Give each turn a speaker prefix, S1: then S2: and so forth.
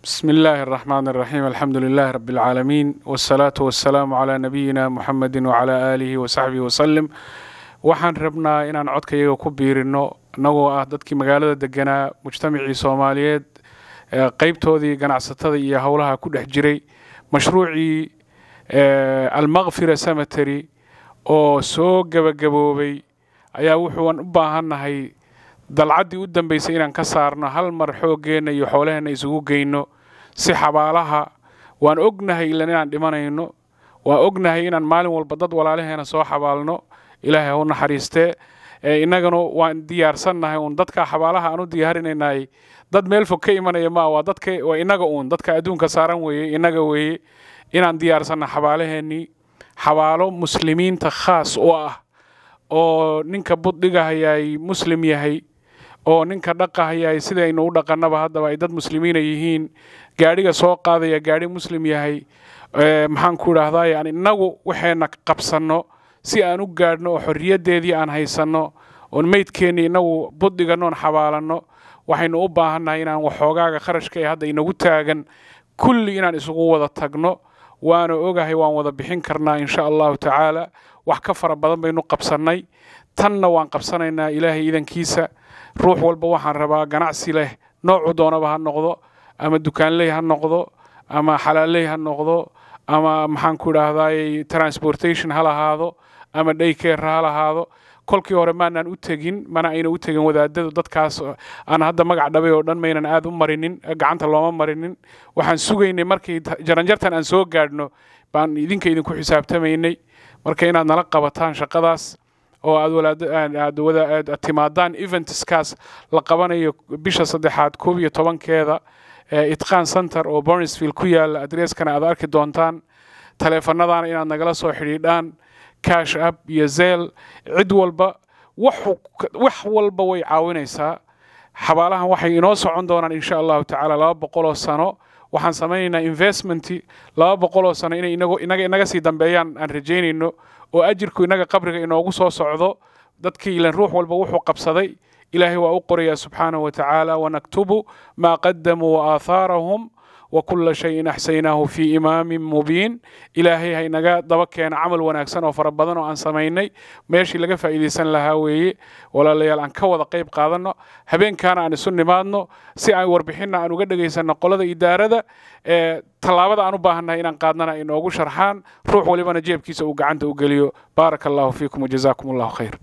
S1: bsmi illaahi اraxmaan اraxiim alxamdu lilahi rab اlcaalamiin wاsalaatu wasalaamu calaa nabiyina muxamedi wacalaa aalihi wasaxbihi wasalim waxaan rabnaa inaan codka iyaga ku biirinno annagoo ah dadkii magaalada deganaa mujtamacii soomaaliyeed qeybtoodii ganacsatada iyo howlaha ku dhex jiray mashruucii almakfira cemetery oo soo gebagaboobay ayaa wuxuuan u baahannahay dalcaddii u dambaysay inaan ka saarno hal mar xooggeenna iyo xoolaheenna isugu geyno si xabaalaha waan ognahay ilan inaan dhimanayno waan ognahay inaan maalin walba dad walaalaheena soo xabaalno ilaahay hau naxariistee innagana waan diyaarsannahay uun dadka xabaalaha aan u diyaarinaynaay dad meel fog ka imanaya maa waa dadka waa innaga uun dadka adduunka saaran weeye innaga weeye inaan diyaarsanna xabaalaheennii xabaalo muslimiinta khaas u ah oo ninka buddhigahayay muslim yahay oo ninka dhaqahaya aynu u dhaqanaba haddaba ay dad muslimiina yihiin gaadhiga soo qaadaya gaadhi muslim yahay eh, maxaan ku idhaahdaa yani innagu waxayna qabsanno si aan u gaadhno oo xorriyadeedii aan haysanno oon meydkeennii innagu buddiganoon xabaalanno waxaynu u baahannahay inaan waxoogaaga kharashka ee hadda inagu taagan kulli inaan isugu wada tagno waana ogahay waan wada bixin karnaa insha allahu tacaala wax ka fara badan baynu qabsannay tanna waan qabsanaynaa ilaahay idankiisa ruux walba waxaan rabaa ganacsi leh noocu doonaba ha noqdo ama dukaanley ha noqdo ama xalaalley ha noqdo ama maxaanku idhaahdaay transportation ha lahaado ama daykeer ha lahaado kolkii hore maanaan u tegin mana ayna u tegin wadaadadu dadkaas aan hadda magac dhabay oo dhan maynan aad u marinin gacanta looma marinin waxaan sugaynay markii jaranjartan aan soo gaadhno baan idinka idinku xisaabtamaynay marka inaad nala qabataan shaqadaas oo aad timaadaan eventskaas la qabanayo bisha saddexaad koob iyo tobankeeda itqaan center oo bornisvill ku yaala adreeskana aad arki doontaan taleefanadana inaad nagala soo xidhiidhaan cash app iyo zeel cid walba wax walba way caawinaysaa xabaalahan waxay inoo socon doonaan insha allahu tacaala laba boqoloo sano waxaan samaynaynaa investmenti laba boqoloo sano inay inaga inaga sii dambeeyaan aan rajaynayno oo ajirku inaga qabriga inoogu soo socdo dadkii ilan ruux walba wuxuu qabsaday ilaahay waa u qorayaa subxaanahu wa tacaala wanaktubu maa qadamuu waaathaarahum wakula shayin axsaynaahu fii imaamin mubiin ilaahay haynaga daba keeno camal wanaagsan oo fara badan oo aan samaynay meeshii laga faa'iidaysan lahaa weeye walaalayaal aan ka wada qayb qaadanno habeenkaana aan isu nimaadno si aan warbixinna aan uga dhegaysanno qolada idaarada ee tallaabada aan u baahannahay inaan qaadnana ay sharxaan ruux walibana jeebkiisa uu gacanta u geliyo baaraka allahu fiikum wajazakum allahu khayr